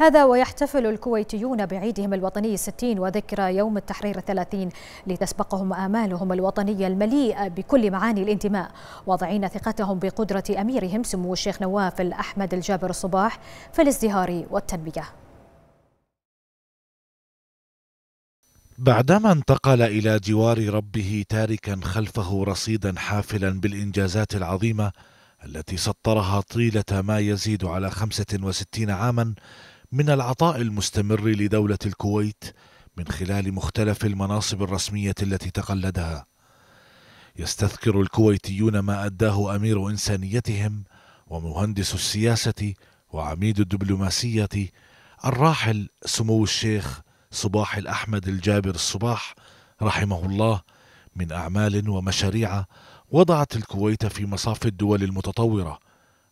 هذا ويحتفل الكويتيون بعيدهم الوطني 60 وذكرى يوم التحرير 30 لتسبقهم آمالهم الوطنية المليئة بكل معاني الانتماء واضعين ثقتهم بقدرة أميرهم سمو الشيخ نواف الأحمد الجابر الصباح في الازدهار والتنمية بعدما انتقل إلى جوار ربه تاركا خلفه رصيدا حافلا بالإنجازات العظيمة التي سطرها طيلة ما يزيد على 65 عاما من العطاء المستمر لدولة الكويت من خلال مختلف المناصب الرسمية التي تقلدها. يستذكر الكويتيون ما أداه أمير إنسانيتهم ومهندس السياسة وعميد الدبلوماسية الراحل سمو الشيخ صباح الأحمد الجابر الصباح رحمه الله من أعمال ومشاريع وضعت الكويت في مصاف الدول المتطورة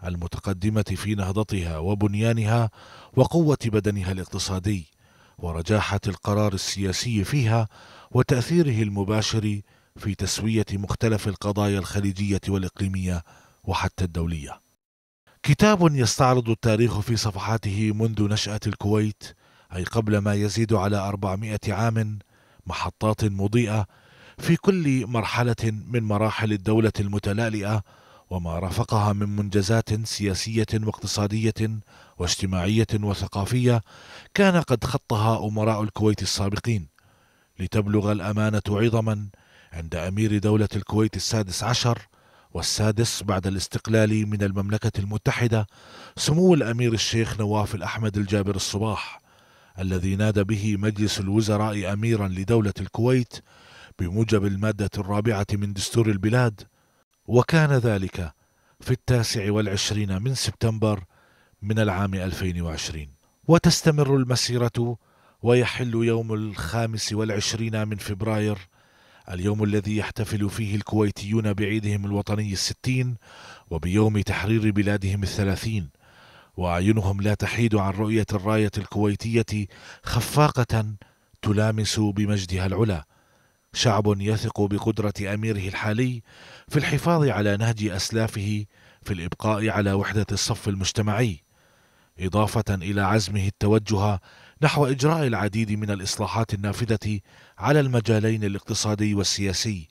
المتقدمة في نهضتها وبنيانها وقوة بدنها الاقتصادي ورجاحة القرار السياسي فيها وتأثيره المباشر في تسوية مختلف القضايا الخليجية والإقليمية وحتى الدولية. كتاب يستعرض التاريخ في صفحاته منذ نشأة الكويت أي قبل ما يزيد على 400 عام محطات مضيئة في كل مرحلة من مراحل الدولة المتلالئة وما رافقها من منجزات سياسيه واقتصاديه واجتماعيه وثقافيه كان قد خطها امراء الكويت السابقين لتبلغ الامانه عظما عند امير دوله الكويت السادس عشر والسادس بعد الاستقلال من المملكه المتحده سمو الامير الشيخ نواف الاحمد الجابر الصباح الذي نادى به مجلس الوزراء اميرا لدوله الكويت بموجب الماده الرابعه من دستور البلاد وكان ذلك في التاسع والعشرين من سبتمبر من العام 2020 وتستمر المسيرة ويحل يوم الخامس والعشرين من فبراير اليوم الذي يحتفل فيه الكويتيون بعيدهم الوطني الستين وبيوم تحرير بلادهم الثلاثين وأعينهم لا تحيد عن رؤية الراية الكويتية خفاقة تلامس بمجدها العلا شعب يثق بقدرة أميره الحالي في الحفاظ على نهج أسلافه في الإبقاء على وحدة الصف المجتمعي، إضافة إلى عزمه التوجه نحو إجراء العديد من الإصلاحات النافذة على المجالين الاقتصادي والسياسي،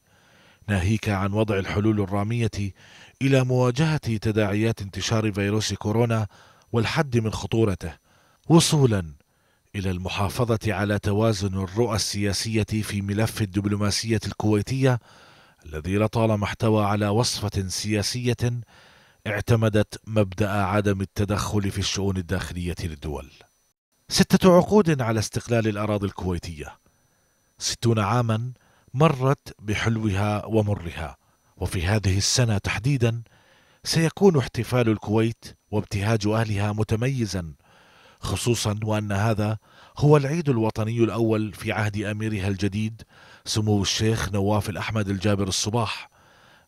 ناهيك عن وضع الحلول الرامية إلى مواجهة تداعيات انتشار فيروس كورونا والحد من خطورته، وصولا إلى المحافظة على توازن الرؤى السياسية في ملف الدبلوماسية الكويتية الذي لطالما احتوى على وصفة سياسية اعتمدت مبدأ عدم التدخل في الشؤون الداخلية للدول. ستة عقود على استقلال الأراضي الكويتية. ستون عاما مرت بحلوها ومرها، وفي هذه السنة تحديدا سيكون احتفال الكويت وابتهاج أهلها متميزا خصوصا وأن هذا هو العيد الوطني الأول في عهد أميرها الجديد سمو الشيخ نواف الأحمد الجابر الصباح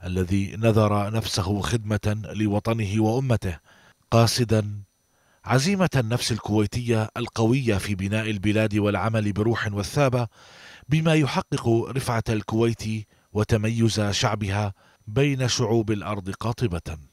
الذي نذر نفسه خدمة لوطنه وأمته قاصدا عزيمة النفس الكويتية القوية في بناء البلاد والعمل بروح وثابة بما يحقق رفعة الكويت وتميز شعبها بين شعوب الأرض قاطبة